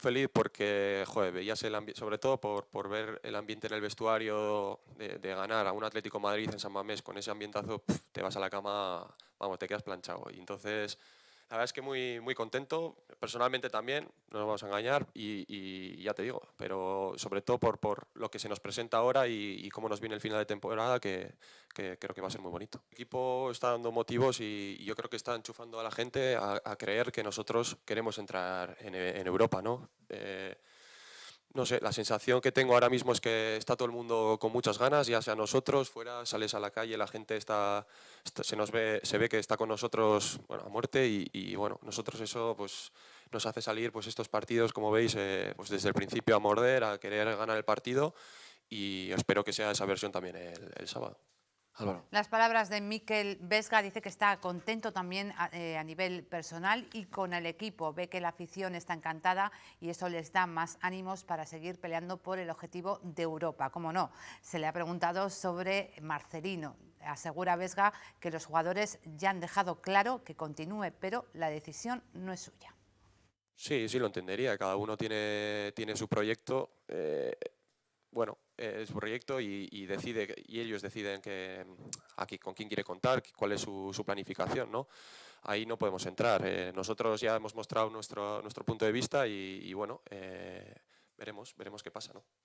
feliz porque, joder, veías el ambiente, sobre todo por, ver el ambiente en el vestuario, de, ganar a un Atlético Madrid en San Mamés con ese ambientazo, te vas a la cama, vamos, te quedas planchado. Y entonces la verdad es que muy, muy contento, personalmente también, no nos vamos a engañar, y, ya te digo, pero sobre todo por, por lo que se nos presenta ahora y, cómo nos viene el final de temporada, que, creo que va a ser muy bonito. El equipo está dando motivos y, yo creo que está enchufando a la gente a, creer que nosotros queremos entrar en, Europa, ¿no? Eh, no sé, la sensación que tengo ahora mismo es que está todo el mundo con muchas ganas, ya sea nosotros, fuera, sales a la calle, la gente está, se nos ve, se ve que está con nosotros a muerte y, bueno, nosotros eso pues nos hace salir pues estos partidos, como veis, eh, pues desde el principio a morder, a querer ganar el partido y espero que sea esa versión también el sábado. Las palabras de Miquel Vesga dice que está contento también eh, a, nivel personal y con el equipo. Ve que la afición está encantada y eso les da más ánimos para seguir peleando por el objetivo de Europa. ¿Cómo no, se le ha preguntado sobre Marcelino. Asegura Vesga que los jugadores ya han dejado claro que continúe, pero la decisión no es suya. Sí, sí, lo entendería. Cada uno tiene, tiene su proyecto. Eh bueno, es eh, su proyecto y, decide, y ellos deciden que, aquí, con quién quiere contar, cuál es su, planificación. ¿no? Ahí no podemos entrar. Eh, nosotros ya hemos mostrado nuestro, nuestro punto de vista y, bueno, eh, veremos, veremos qué pasa. ¿no?